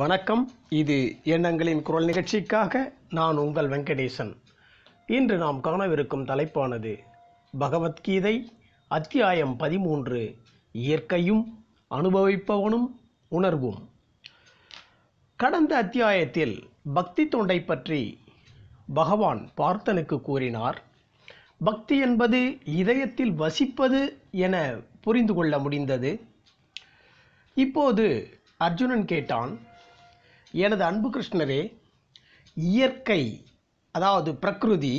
வணக்கம் இது எண்ணங்களின் குரல் நிகழ்ச்சிக்காக நான் உங்கள் வெங்கடேசன் இன்று நாம் காணவிருக்கும் தலைப்பானது பகவத்கீதை அத்தியாயம் பதிமூன்று இயற்கையும் அனுபவிப்பவனும் உணர்வும் கடந்த அத்தியாயத்தில் பக்தி தொண்டை பற்றி பகவான் பார்த்தனுக்கு கூறினார் பக்தி என்பது இதயத்தில் வசிப்பது என புரிந்து கொள்ள முடிந்தது இப்போது அர்ஜுனன் கேட்டான் எனது அன்பு கிருஷ்ணரே இயற்கை அதாவது பிரகிருதி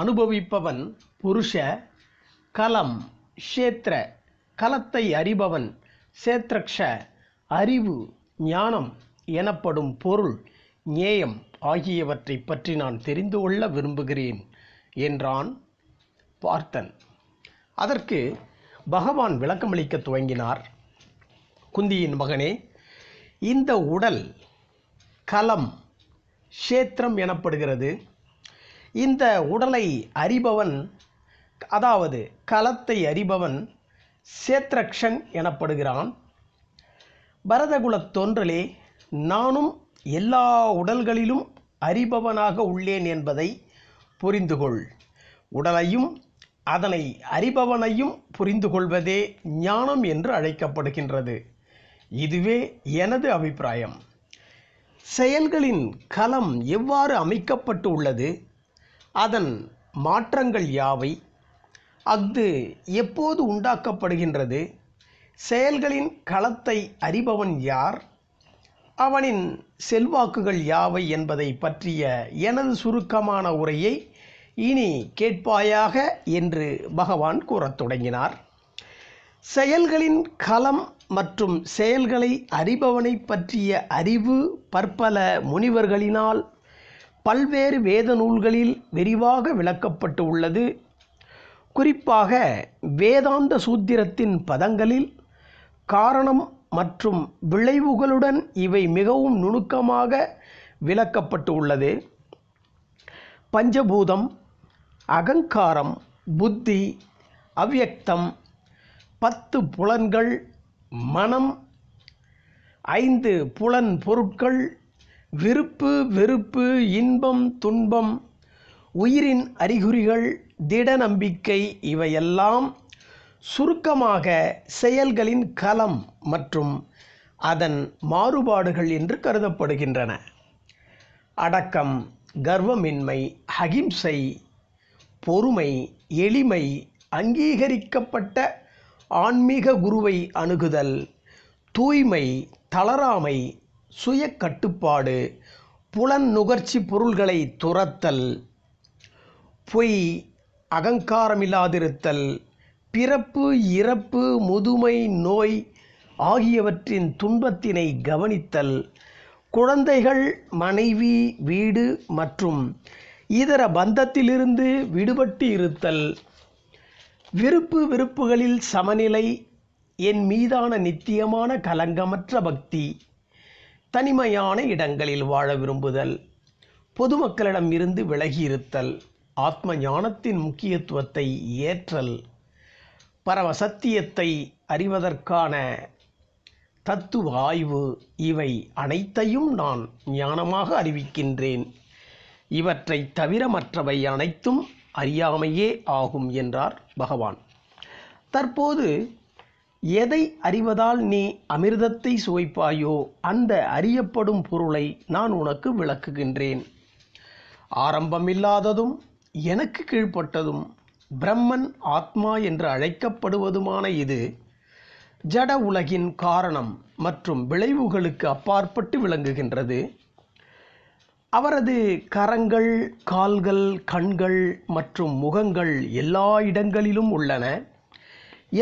அனுபவிப்பவன் புருஷ கலம் க்ஷேத்திர கலத்தை அறிபவன் சேத்ரக்ஷ அறிவு ஞானம் எனப்படும் பொருள் ஞேயம் ஆகியவற்றை பற்றி நான் தெரிந்து கொள்ள விரும்புகிறேன் என்றான் பார்த்தன் அதற்கு பகவான் விளக்கமளிக்க துவங்கினார் குந்தியின் மகனே இந்த உடல் கலம் க்ஷேத்திரம் எனப்படுகிறது இந்த உடலை அறிபவன் அதாவது கலத்தை அறிபவன் சேத்ரக்ஷன் எனப்படுகிறான் பரதகுலத் தோன்றலே நானும் எல்லா உடல்களிலும் அறிபவனாக உள்ளேன் என்பதை புரிந்துகொள் உடலையும் அதனை அறிபவனையும் புரிந்து கொள்வதே ஞானம் என்று அழைக்கப்படுகின்றது இதுவே எனது அபிப்பிராயம் செயல்களின் களம் எவ்வாறு அமைக்கப்பட்டு உள்ளது அதன் மாற்றங்கள் யாவை அஃது எப்போது உண்டாக்கப்படுகின்றது செயல்களின் களத்தை அறிபவன் யார் அவனின் செல்வாக்குகள் யாவை என்பதை பற்றிய எனது சுருக்கமான உரையை இனி கேட்பாயாக என்று பகவான் கூறத் தொடங்கினார் செயல்களின் களம் மற்றும் செயல்களை அறிபவனை பற்றிய அறிவு பற்பல முனிவர்களினால் பல்வேறு வேத நூல்களில் விரிவாக விளக்கப்பட்டு உள்ளது குறிப்பாக வேதாந்த சூத்திரத்தின் பதங்களில் காரணம் மற்றும் விளைவுகளுடன் இவை மிகவும் நுணுக்கமாக விளக்கப்பட்டு உள்ளது பஞ்சபூதம் அகங்காரம் புத்தி அவ்வக்தம் பத்து புலன்கள் மனம் ஐந்து புலன் பொருட்கள் விருப்பு வெறுப்பு இன்பம் துன்பம் உயிரின் அறிகுறிகள் திட நம்பிக்கை இவையெல்லாம் சுருக்கமாக செயல்களின் கலம் மற்றும் அதன் மாறுபாடுகள் என்று கருதப்படுகின்றன அடக்கம் கர்வமின்மை அகிம்சை பொறுமை எளிமை அங்கீகரிக்கப்பட்ட ஆன்மீக குருவை அணுகுதல் தூய்மை தளராமை சுய கட்டுப்பாடு புலன் நுகர்ச்சி பொருள்களை துரத்தல் பொய் அகங்காரமில்லாதிருத்தல் பிறப்பு இறப்பு முதுமை நோய் ஆகியவற்றின் துன்பத்தினை கவனித்தல் குழந்தைகள் மனைவி வீடு மற்றும் இதர பந்தத்திலிருந்து விடுபட்டு இருத்தல் விருப்பு விருப்புகளில் சமநிலை என் மீதான நித்தியமான கலங்கமற்ற பக்தி தனிமையான இடங்களில் வாழ விரும்புதல் பொதுமக்களிடம் இருந்து விலகியிருத்தல் ஆத்ம ஞானத்தின் முக்கியத்துவத்தை ஏற்றல் பரவசத்தியத்தை அறிவதற்கான தத்துவ ஆய்வு இவை அனைத்தையும் நான் ஞானமாக அறிவிக்கின்றேன் இவற்றை தவிர மற்றவை அனைத்தும் அறியாமையே ஆகும் என்றார் பகவான் தற்போது எதை அறிவதால் நீ அமிர்தத்தை சுவைப்பாயோ அந்த அறியப்படும் பொருளை நான் உனக்கு விளக்குகின்றேன் ஆரம்பமில்லாததும் எனக்கு கீழ்ப்பட்டதும் பிரம்மன் ஆத்மா என்று அழைக்கப்படுவதுமான இது ஜட உலகின் காரணம் மற்றும் விளைவுகளுக்கு அப்பாற்பட்டு விளங்குகின்றது அவரது கரங்கள் கால்கள் கண்கள் மற்றும் முகங்கள் எல்லா இடங்களிலும் உள்ளன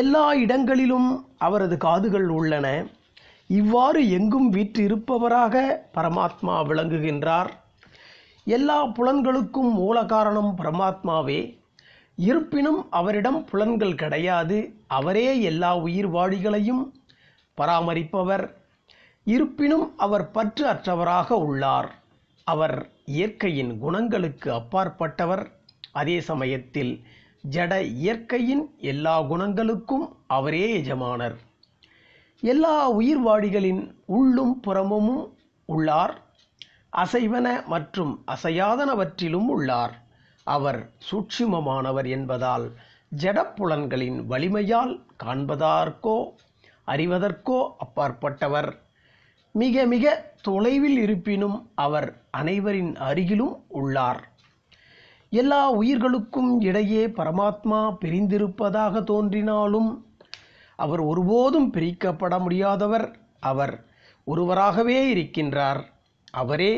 எல்லா இடங்களிலும் அவரது காதுகள் உள்ளன இவ்வாறு எங்கும் வீற்றிருப்பவராக பரமாத்மா விளங்குகின்றார் எல்லா புலன்களுக்கும் மூல காரணம் பரமாத்மாவே இருப்பினும் அவரிடம் புலன்கள் கிடையாது அவரே எல்லா உயிர் வாழிகளையும் பராமரிப்பவர் இருப்பினும் அவர் பற்று அற்றவராக உள்ளார் அவர் இயற்கையின் குணங்களுக்கு அப்பாற்பட்டவர் அதே சமயத்தில் ஜட இயற்கையின் எல்லா குணங்களுக்கும் அவரே எஜமானர் எல்லா உயிர்வாடிகளின் உள்ளும் புறமும் உள்ளார் அசைவன மற்றும் அசையாதனவற்றிலும் உள்ளார் அவர் சூட்சுமமானவர் என்பதால் ஜடப்புலன்களின் வலிமையால் காண்பதற்கோ அறிவதற்கோ அப்பாற்பட்டவர் மிக மிக தொலைவில் இருப்பினும் அவர் அனைவரின் அருகிலும் உள்ளார் எல்லா உயிர்களுக்கும் இடையே பரமாத்மா பிரிந்திருப்பதாக தோன்றினாலும் அவர் ஒருபோதும் பிரிக்கப்பட முடியாதவர் அவர் ஒருவராகவே இருக்கின்றார் அவரே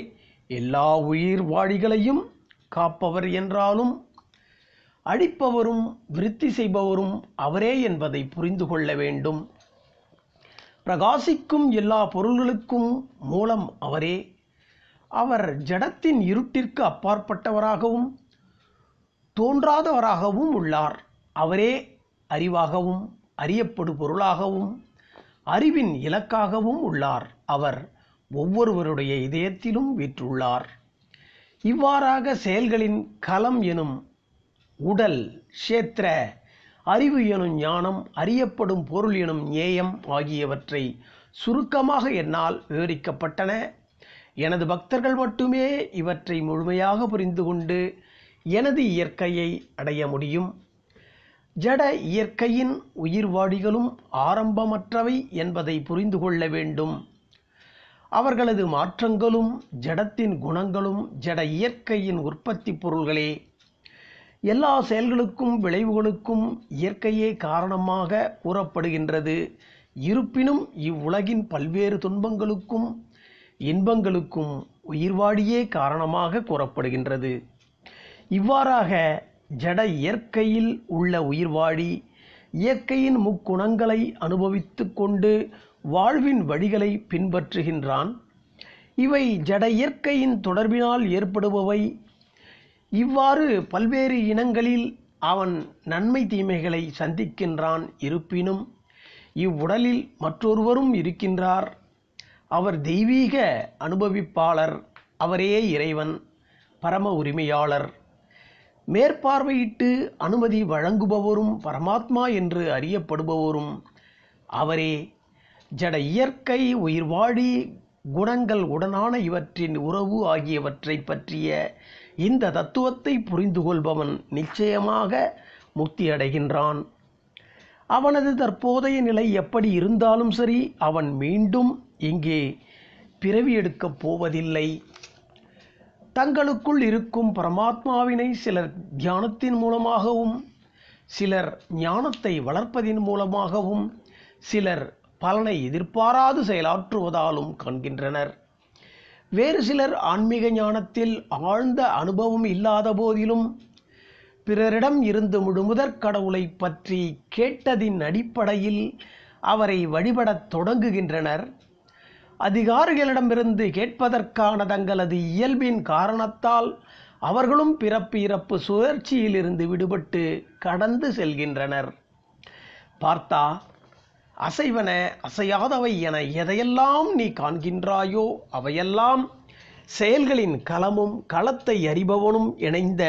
எல்லா உயிர் வாழிகளையும் காப்பவர் என்றாலும் அழிப்பவரும் விருத்தி செய்பவரும் அவரே என்பதை புரிந்து கொள்ள வேண்டும் பிரகாசிக்கும் எல்லா பொருள்களுக்கும் மூலம் அவரே அவர் ஜடத்தின் இருட்டிற்கு அப்பாற்பட்டவராகவும் தோன்றாதவராகவும் உள்ளார் அவரே அறிவாகவும் அறியப்படு பொருளாகவும் அறிவின் இலக்காகவும் உள்ளார் அவர் ஒவ்வொருவருடைய இதயத்திலும் வீற்றுள்ளார் இவ்வாறாக செயல்களின் கலம் எனும் உடல் க்ஷேத்திர அறிவு எனும் ஞானம் அறியப்படும் பொருள் எனும் ஞேயம் ஆகியவற்றை சுருக்கமாக என்னால் விவரிக்கப்பட்டன எனது பக்தர்கள் மட்டுமே இவற்றை முழுமையாக புரிந்து கொண்டு எனது இயற்கையை அடைய முடியும் ஜட இயற்கையின் உயிர்வாடிகளும் ஆரம்பமற்றவை என்பதை புரிந்து கொள்ள வேண்டும் அவர்களது மாற்றங்களும் ஜடத்தின் குணங்களும் ஜட இயற்கையின் உற்பத்தி பொருள்களே எல்லா செயல்களுக்கும் விளைவுகளுக்கும் இயற்கையே காரணமாக கூறப்படுகின்றது இருப்பினும் இவ்வுலகின் பல்வேறு துன்பங்களுக்கும் இன்பங்களுக்கும் உயிர்வாடியே காரணமாக கூறப்படுகின்றது இவ்வாறாக ஜட இயற்கையில் உள்ள உயிர்வாடி இயற்கையின் முக்குணங்களை அனுபவித்து கொண்டு வாழ்வின் வழிகளை பின்பற்றுகின்றான் இவை ஜட இயற்கையின் தொடர்பினால் ஏற்படுபவை இவ்வாறு பல்வேறு இனங்களில் அவன் நன்மை தீமைகளை சந்திக்கின்றான் இருப்பினும் இவ்வுடலில் மற்றொருவரும் இருக்கின்றார் அவர் தெய்வீக அனுபவிப்பாளர் அவரே இறைவன் பரம உரிமையாளர் மேற்பார்வையிட்டு அனுமதி வழங்குபவரும் பரமாத்மா என்று அறியப்படுபவரும் அவரே ஜட இயற்கை உயிர்வாழி குணங்கள் உடனான இவற்றின் உறவு ஆகியவற்றை பற்றிய இந்த தத்துவத்தை புரிந்து கொள்பவன் நிச்சயமாக முக்தி அடைகின்றான் அவனது தற்போதைய நிலை எப்படி இருந்தாலும் சரி அவன் மீண்டும் இங்கே பிறவி எடுக்கப் போவதில்லை தங்களுக்குள் இருக்கும் பரமாத்மாவினை சிலர் தியானத்தின் மூலமாகவும் சிலர் ஞானத்தை வளர்ப்பதின் மூலமாகவும் சிலர் பலனை எதிர்பாராது செயலாற்றுவதாலும் காண்கின்றனர் வேறு சிலர் ஆன்மீக ஞானத்தில் ஆழ்ந்த அனுபவம் இல்லாத போதிலும் பிறரிடம் இருந்து முழுமுதற் கடவுளை பற்றி கேட்டதின் அடிப்படையில் அவரை வழிபடத் தொடங்குகின்றனர் அதிகாரிகளிடமிருந்து கேட்பதற்கான தங்களது இயல்பின் காரணத்தால் அவர்களும் பிறப்பு இறப்பு சுழற்சியிலிருந்து விடுபட்டு கடந்து செல்கின்றனர் பார்த்தா அசைவன அசையாதவை என எதையெல்லாம் நீ காண்கின்றாயோ அவையெல்லாம் செயல்களின் களமும் களத்தை அறிபவனும் இணைந்த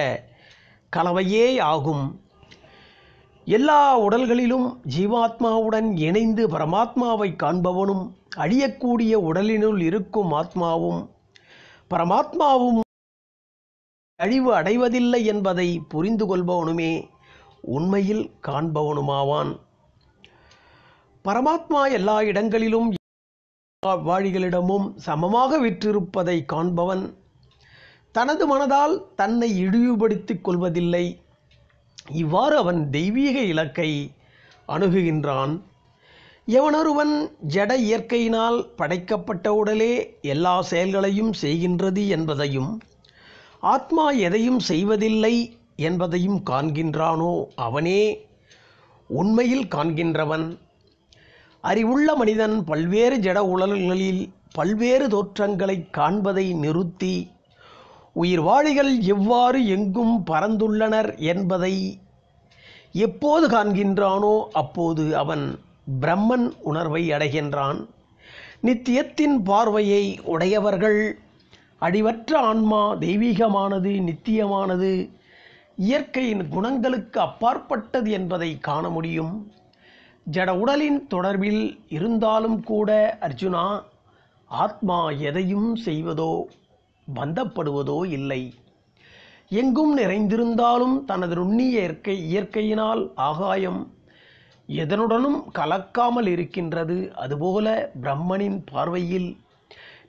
கலவையே ஆகும் எல்லா உடல்களிலும் ஜீவாத்மாவுடன் இணைந்து பரமாத்மாவை காண்பவனும் அழியக்கூடிய உடலினுள் இருக்கும் ஆத்மாவும் பரமாத்மாவும் அழிவு அடைவதில்லை என்பதை புரிந்து கொள்பவனுமே உண்மையில் காண்பவனுமாவான் பரமாத்மா எல்லா இடங்களிலும் வாழிகளிடமும் சமமாக விற்றிருப்பதை காண்பவன் தனது மனதால் தன்னை இழிவுபடுத்திக் கொள்வதில்லை இவ்வாறு அவன் தெய்வீக இலக்கை அணுகுகின்றான் எவனொருவன் ஜட இயற்கையினால் படைக்கப்பட்ட உடலே எல்லா செயல்களையும் செய்கின்றது என்பதையும் ஆத்மா எதையும் செய்வதில்லை என்பதையும் காண்கின்றானோ அவனே உண்மையில் காண்கின்றவன் அறிவுள்ள மனிதன் பல்வேறு ஜட உடல்களில் பல்வேறு தோற்றங்களை காண்பதை நிறுத்தி உயிர்வாளிகள் எவ்வாறு எங்கும் பறந்துள்ளனர் என்பதை எப்போது காண்கின்றானோ அப்போது அவன் பிரம்மன் உணர்வை அடைகின்றான் நித்தியத்தின் பார்வையை உடையவர்கள் அடிவற்ற ஆன்மா தெய்வீகமானது நித்தியமானது இயற்கையின் குணங்களுக்கு அப்பாற்பட்டது என்பதை காண முடியும் ஜட உடலின் தொடர்பில் இருந்தாலும் கூட அர்ஜுனா ஆத்மா எதையும் செய்வதோ பந்தப்படுவதோ இல்லை எங்கும் நிறைந்திருந்தாலும் தனது நுண்ணிய இயற்கை இயற்கையினால் ஆகாயம் எதனுடனும் கலக்காமல் இருக்கின்றது அதுபோல பிரம்மனின் பார்வையில்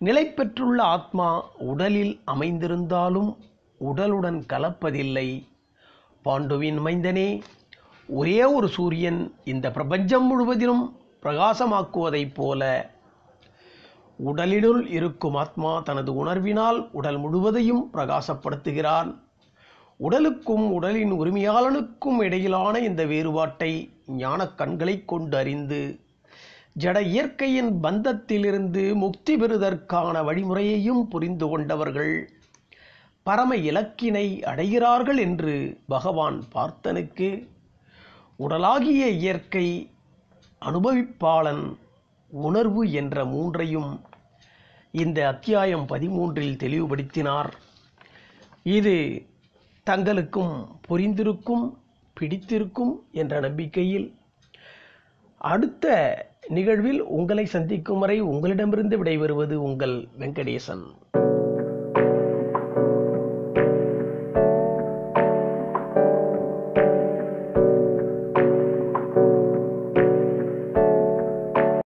நிலை பெற்றுள்ள ஆத்மா உடலில் அமைந்திருந்தாலும் உடலுடன் கலப்பதில்லை பாண்டுவின் மைந்தனே ஒரே ஒரு சூரியன் இந்த பிரபஞ்சம் முழுவதிலும் பிரகாசமாக்குவதைப் போல உடலினுள் இருக்கும் ஆத்மா தனது உணர்வினால் உடல் முழுவதையும் பிரகாசப்படுத்துகிறான் உடலுக்கும் உடலின் உரிமையாளனுக்கும் இடையிலான இந்த வேறுபாட்டை ஞான கண்களை கொண்டு அறிந்து ஜட இயற்கையின் பந்தத்திலிருந்து முக்தி பெறுதற்கான வழிமுறையையும் புரிந்து கொண்டவர்கள் பரம இலக்கினை அடைகிறார்கள் என்று பகவான் பார்த்தனுக்கு உடலாகிய இயற்கை அனுபவிப்பாளன் உணர்வு என்ற மூன்றையும் இந்த அத்தியாயம் பதிமூன்றில் தெளிவுபடுத்தினார் இது தங்களுக்கும் புரிந்திருக்கும் பிடித்திருக்கும் என்ற நம்பிக்கையில் அடுத்த நிகழ்வில் உங்களை சந்திக்கும் வரை உங்களிடமிருந்து விடைபெறுவது உங்கள் வெங்கடேசன்